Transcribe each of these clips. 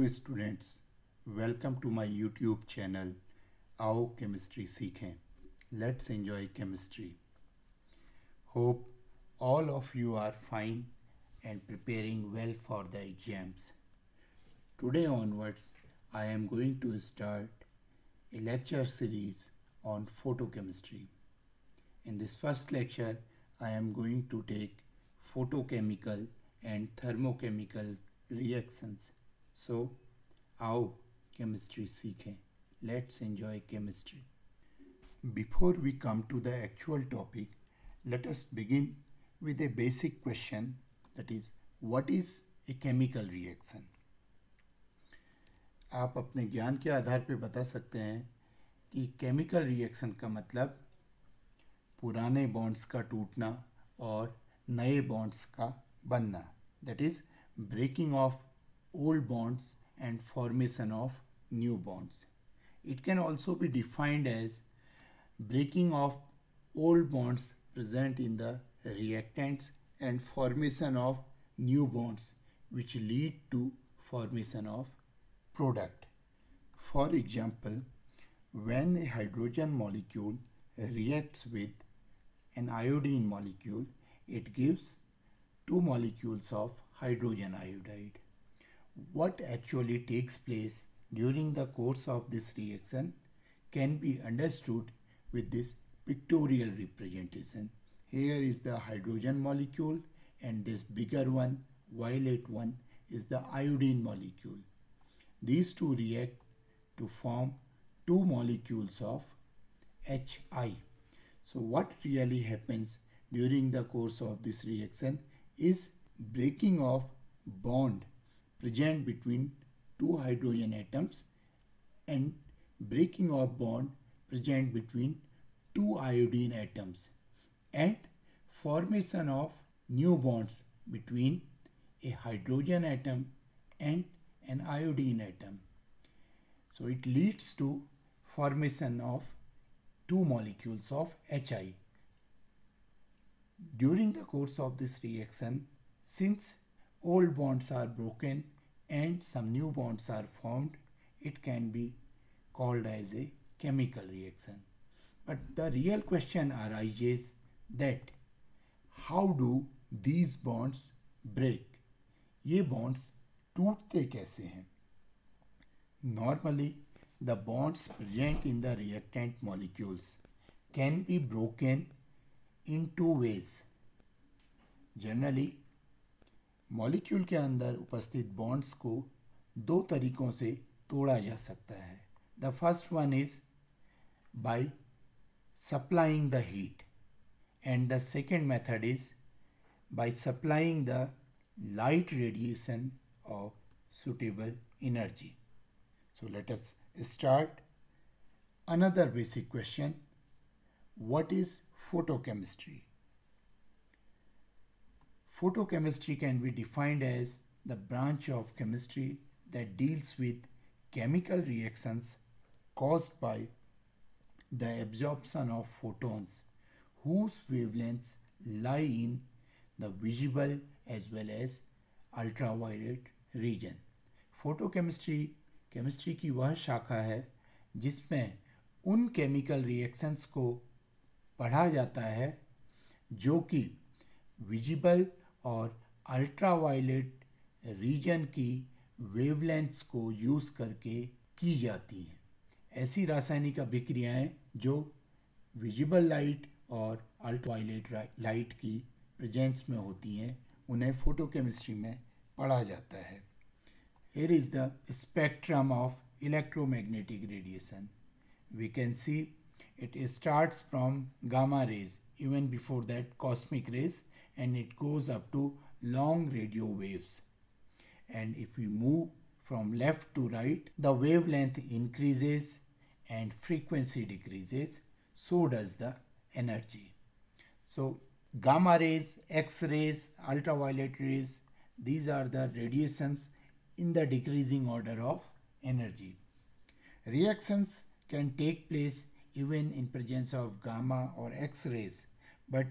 Hello students, welcome to my YouTube channel आओ chemistry सीखें Let's enjoy chemistry. Hope all of you are fine and preparing well for the exams. Today onwards, I am going to start a lecture series on photochemistry. In this first lecture, I am going to take photochemical and thermochemical reactions so so, आओ chemistry सीखें let's enjoy chemistry before we come to the actual topic let us begin with a basic question that is what is a chemical reaction आप अपने ज्ञान के आधार पर बता सकते हैं कि केमिकल रिएक्शन का मतलब पुराने बॉन्ड्स का टूटना और नए बॉन्ड्स का बनना that is breaking of old bonds and formation of new bonds. It can also be defined as breaking of old bonds present in the reactants and formation of new bonds which lead to formation of product. For example, when a hydrogen molecule reacts with an iodine molecule, it gives two molecules of hydrogen iodide what actually takes place during the course of this reaction can be understood with this pictorial representation. Here is the hydrogen molecule and this bigger one, violet one, is the iodine molecule. These two react to form two molecules of HI. So what really happens during the course of this reaction is breaking of bond present between two hydrogen atoms and breaking of bond present between two iodine atoms and formation of new bonds between a hydrogen atom and an iodine atom. So it leads to formation of two molecules of HI. During the course of this reaction, since old bonds are broken and some new bonds are formed, it can be called as a chemical reaction. But the real question arises that how do these bonds break? ये bonds टूटते कैसे हैं? Normally, the bonds present in the reactant molecules can be broken in two ways. Generally, molecule के अंदर उपस्थित bonds को दो तरीकों से तोड़ा जा सकता है the first one is by supplying the heat and the second method is by supplying the light radiation of suitable energy so let us start another basic question what is photochemistry Photochemistry can be defined as the branch of chemistry that deals with chemical reactions caused by the absorption of photons whose wavelengths lie in the visible as well as ultraviolet region. Photochemistry chemistry ki वह शाखा hai jisme un chemical reactions ko padha jata hai jo ki visible और ultraviolet region की wavelengths को use करके की जाती हैं ऐसी रासायनिक अभिक्रियाएँ जो विजिबल लाइट और अल्ट्रावायलेट लाइट की प्रेजेंस में होती हैं उन्हें फोटोकेमिस्ट्री में पढ़ा जाता है here is the spectrum of electromagnetic radiation we can see it starts from gamma rays even before that cosmic rays and it goes up to long radio waves. And if we move from left to right, the wavelength increases and frequency decreases, so does the energy. So gamma rays, X-rays, ultraviolet rays, these are the radiations in the decreasing order of energy. Reactions can take place even in presence of gamma or X-rays, but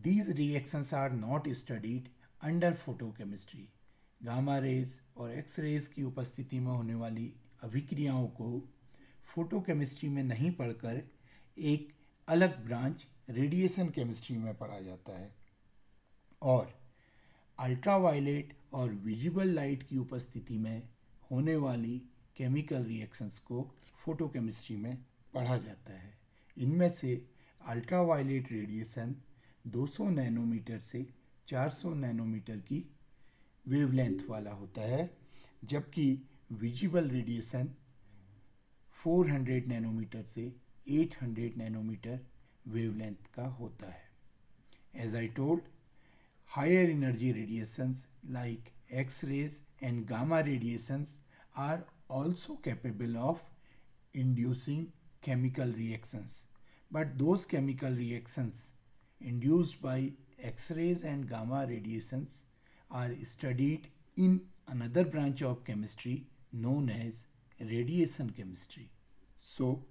These reactions are not studied under photochemistry gamma rays और X rays की उपस्थिति में होने वाली अभिक्रियाओं को photochemistry में नहीं पढ़कर एक अलग ब्रांच radiation केमिस्ट्री में पढ़ा जाता है और अल्ट्रावायलेट और विजिबल लाइट की उपस्थिति में होने वाली केमिकल रिएक्शंस को फोटोकेमिस्ट्री में पढ़ा जाता है इनमें से अल्ट्रावायलेट रेडिएशन 200 नैनोमीटर से 400 नैनोमीटर की वेवलेंथ वाला होता है जबकि विजिबल रेडिएशन 400 नैनोमीटर से 800 नैनोमीटर वेवलेंथ का होता है as I told higher energy radiations like X rays and gamma radiations are also capable of inducing chemical reactions but those chemical reactions induced by X-rays and gamma radiations are studied in another branch of chemistry known as radiation chemistry. So,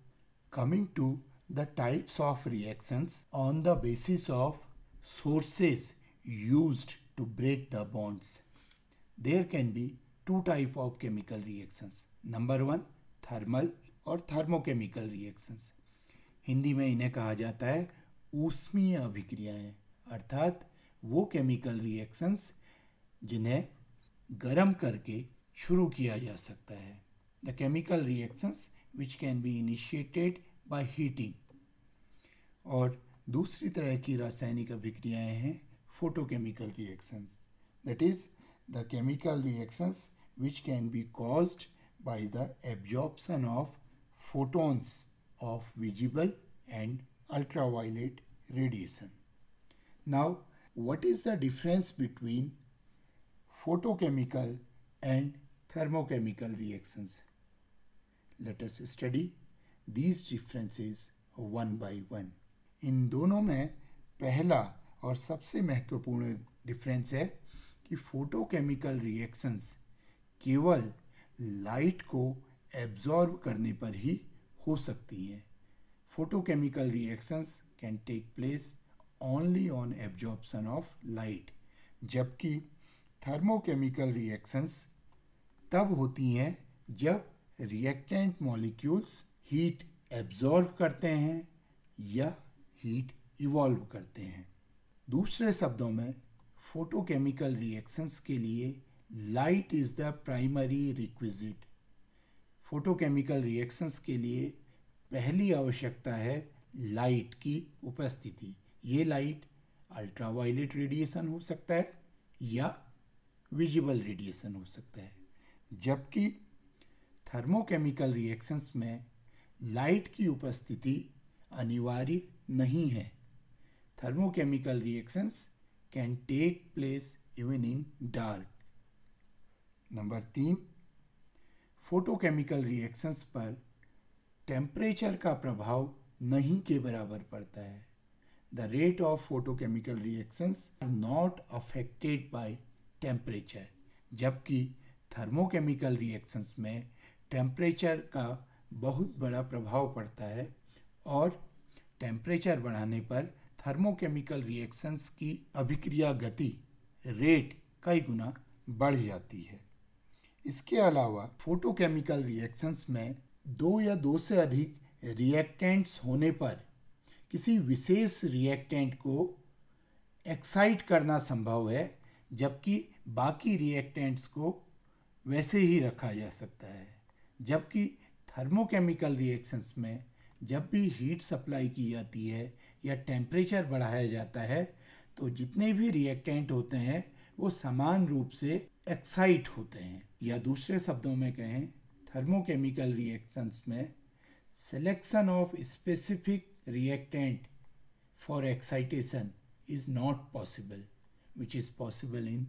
coming to the types of reactions on the basis of sources used to break the bonds. There can be two type of chemical reactions. Number one, thermal or thermochemical reactions. Hindi में इन्हें कहा जाता है ऊष्मीय अभिक्रियाएं अर्थात वो chemical reactions जिन्हें गर्म करके शुरू किया जा सकता है the chemical reactions which can be initiated by heating और दूसरी तरह की रासायनिक अभिक्रियाएं हैं photochemical reactions that is the chemical reactions which can be cause by the absorption of photons of visible and ultraviolet radiation. Now, what is the difference between photochemical and thermochemical reactions? Let us study these differences one by one. इन दोनों में पहला और सबसे महत्वपूर्ण difference है कि photochemical reactions केवल लाइट को एब्जॉर्ब करने पर ही हो सकती हैं Photochemical reactions can take place only on absorption of light, जबकि thermochemical reactions तब होती हैं जब reactant molecules heat absorb करते हैं या heat evolve करते हैं दूसरे शब्दों में photochemical reactions के लिए light is the primary requisite photochemical reactions के लिए पहली आवश्यकता है लाइट की उपस्थिति ये लाइट अल्ट्रावायलेट रेडिएशन हो सकता है या विजिबल रेडिएशन हो सकता है जबकि थर्मोकेमिकल रिएक्शंस में लाइट की उपस्थिति अनिवार्य नहीं है thermochemical reactions can take place even in dark number तीन फोटोकेमिकल रिएक्शंस पर टेम्परेचर का प्रभाव नहीं के बराबर पड़ता है the rate of photochemical reactions are not affected by temperature जबकि थर्मोकेमिकल रिएक्शंस में टेम्परेचर का बहुत बड़ा प्रभाव पड़ता है और टेम्परेचर बढ़ाने पर थर्मोकेमिकल रिएक्शंस की अभिक्रिया गति रेट कई गुना बढ़ जाती है इसके अलावा फोटोकेमिकल रिएक्शंस में दो या दो से अधिक रिएक्टेंट्स होने पर किसी विशेष रिएक्टेंट को एक्साइट करना संभव है जबकि बाकी रिएक्टेंट्स को वैसे ही रखा जा सकता है जबकि थर्मोकेमिकल रिएक्शंस में जब भी हीट सप्लाई की जाती है या टेम्परेचर बढ़ाया जाता है तो जितने भी रिएक्टेंट होते हैं वो समान रूप से एक्साइट होते हैं या दूसरे शब्दों में कहें थर्मोकेमिकल रिएक्शंस में selection of specific reactant for excitation is not possible which is possible in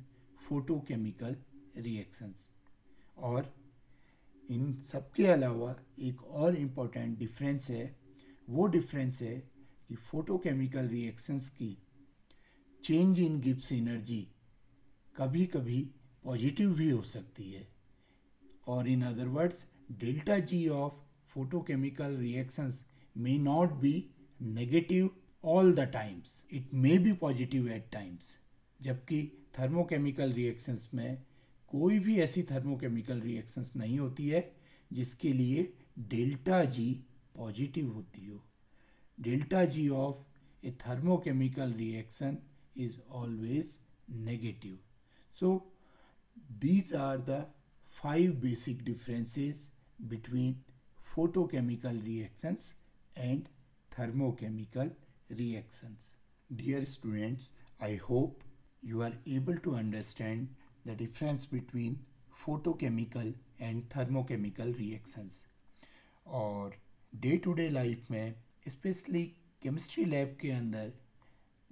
photochemical reactions और इन सबके अलावा एक और इम्पॉर्टेंट डिफरेंस है वो डिफरेंस है कि फोटोकेमिकल रिएक्शंस की चेंज इन गिप्स एनर्जी कभी कभी पॉजिटिव भी हो सकती है or in other words delta G of photochemical reactions may not be negative all the times. It may be positive at times. जबकि थर्मोकेमिकल रिएक्शंस में कोई भी ऐसी थर्मोकेमिकल रिएक्शंस नहीं होती है जिसके लिए डेल्टा जी पॉजिटिव होती हो delta G of a thermochemical reaction is always negative so these are the five basic differences between photochemical reactions and thermochemical reactions. Dear students, I hope you are able to understand the difference between photochemical and thermochemical reactions. और day to day life में specially chemistry lab के अंदर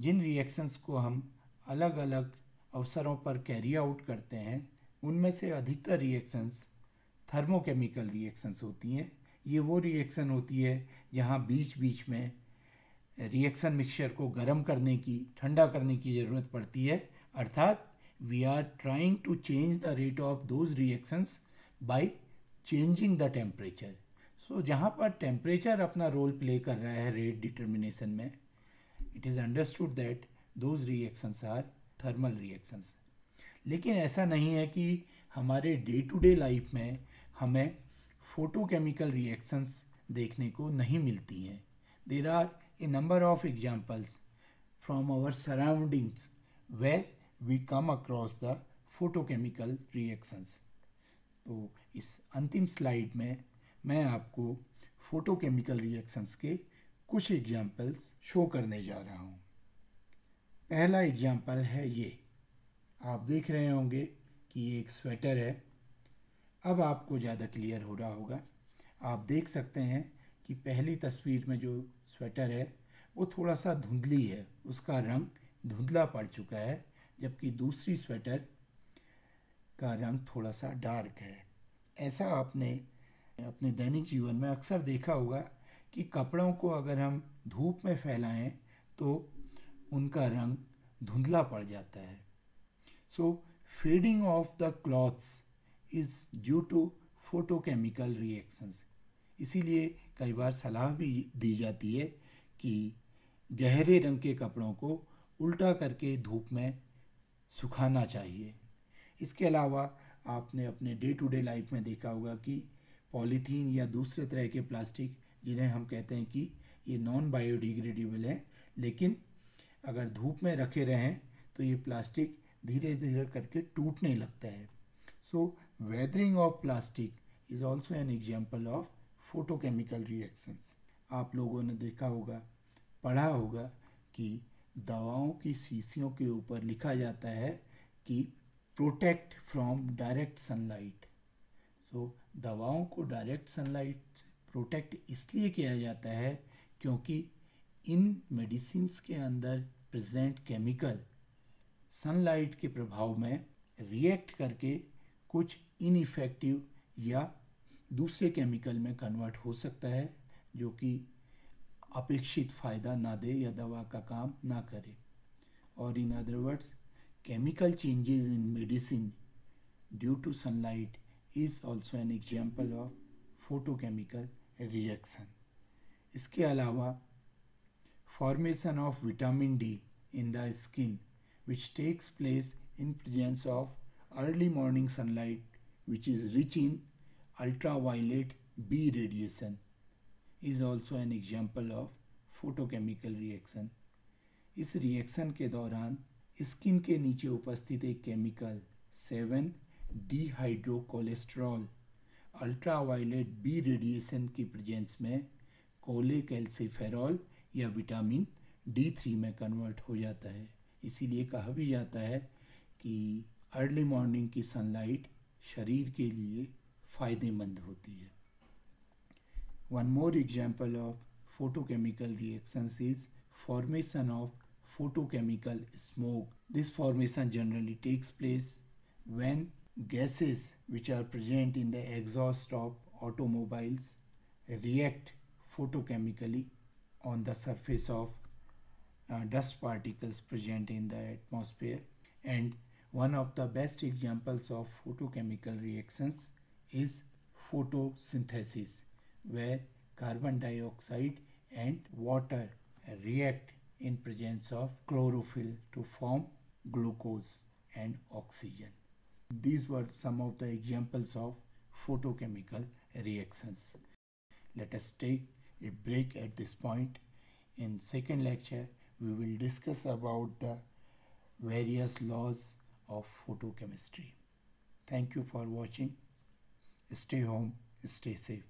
जिन reactions को हम अलग अलग अवसरों पर कैरी आउट करते हैं उनमें से अधिकतर रिएक्शंस थर्मोकेमिकल रिएक्शंस होती हैं ये वो रिएक्शन होती है जहाँ बीच बीच में रिएक्शन मिक्सचर को गर्म करने की ठंडा करने की ज़रूरत पड़ती है अर्थात we are trying to change the rate of those reactions by changing the temperature so जहाँ पर टेम्परेचर अपना रोल प्ले कर रहा है रेट डिटर्मिनेशन में it is understood that those reactions are thermal reactions लेकिन ऐसा नहीं है कि हमारे डे टू डे लाइफ में हमें फोटोकेमिकल रिएक्शंस देखने को नहीं मिलती हैं there are a number of examples from our surroundings where we come across the photochemical reactions तो इस अंतिम स्लाइड में मैं आपको फोटोकेमिकल रिएक्शंस के कुछ एग्जाम्पल्स शो करने जा रहा हूँ पहला एग्जाम्पल है ये आप देख रहे होंगे कि ये एक स्वेटर है अब आपको ज़्यादा क्लियर हो रहा होगा आप देख सकते हैं कि पहली तस्वीर में जो स्वेटर है वो थोड़ा सा धुंधली है उसका रंग धुंधला पड़ चुका है जबकि दूसरी स्वेटर का रंग थोड़ा सा डार्क है ऐसा आपने अपने दैनिक जीवन में अक्सर देखा होगा कि कपड़ों को अगर हम धूप में फैलाएं तो उनका रंग धुंधला पड़ जाता है So fading of the cloths is due to photochemical reactions इसीलिए कई बार सलाह भी दी जाती है कि गहरे रंग के कपड़ों को उल्टा करके धूप में सुखाना चाहिए इसके अलावा आपने अपने डे टू डे लाइफ में देखा होगा कि पॉलीथीन या दूसरे तरह के प्लास्टिक जिन्हें हम कहते हैं कि ये नॉन बायोडिग्रेडेबल हैं लेकिन अगर धूप में रखे रहें तो ये प्लास्टिक धीरे धीरे करके टूटने लगता है so weathering of plastic is also an example of photochemical reactions आप लोगों ने देखा होगा पढ़ा होगा कि दवाओं की शीशियों के ऊपर लिखा जाता है कि protect from direct sunlight so दवाओं को डायरेक्ट सनलाइट से प्रोटेक्ट इसलिए किया जाता है क्योंकि इन मेडिसिन के अंदर प्रेजेंट केमिकल सनलाइट के प्रभाव में रिएक्ट करके कुछ इनइफेक्टिव या दूसरे केमिकल में कन्वर्ट हो सकता है जो कि अपेक्षित फायदा ना दे या दवा का काम ना करे और in other words chemical changes in medicine due to sunlight is also an example of photochemical reaction इसके अलावा formation of vitamin D in the skin which takes place in presence of early morning sunlight which is rich in ultraviolet B radiation is also an example of photochemical reaction इस reaction के दौरान skin के नीचे उपस्थित एक chemical seven dehydrocholesterol ultraviolet B radiation की presence में cholecalciferol या विटामिन डी थ्री में कन्वर्ट हो जाता है इसीलिए कहा भी जाता है कि अर्ली मॉर्निंग की सनलाइट शरीर के लिए फायदेमंद होती है one more example of photochemical reactions is formation of photochemical smoke this formation generally takes place when gases which are present in the exhaust of automobiles react photochemically on the surface of Uh, dust particles present in the atmosphere and one of the best examples of photochemical reactions is photosynthesis where carbon dioxide and water react in presence of chlorophyll to form glucose and oxygen. These were some of the examples of photochemical reactions. Let us take a break at this point. In second lecture, we will discuss about the various laws of photochemistry. Thank you for watching. Stay home, stay safe.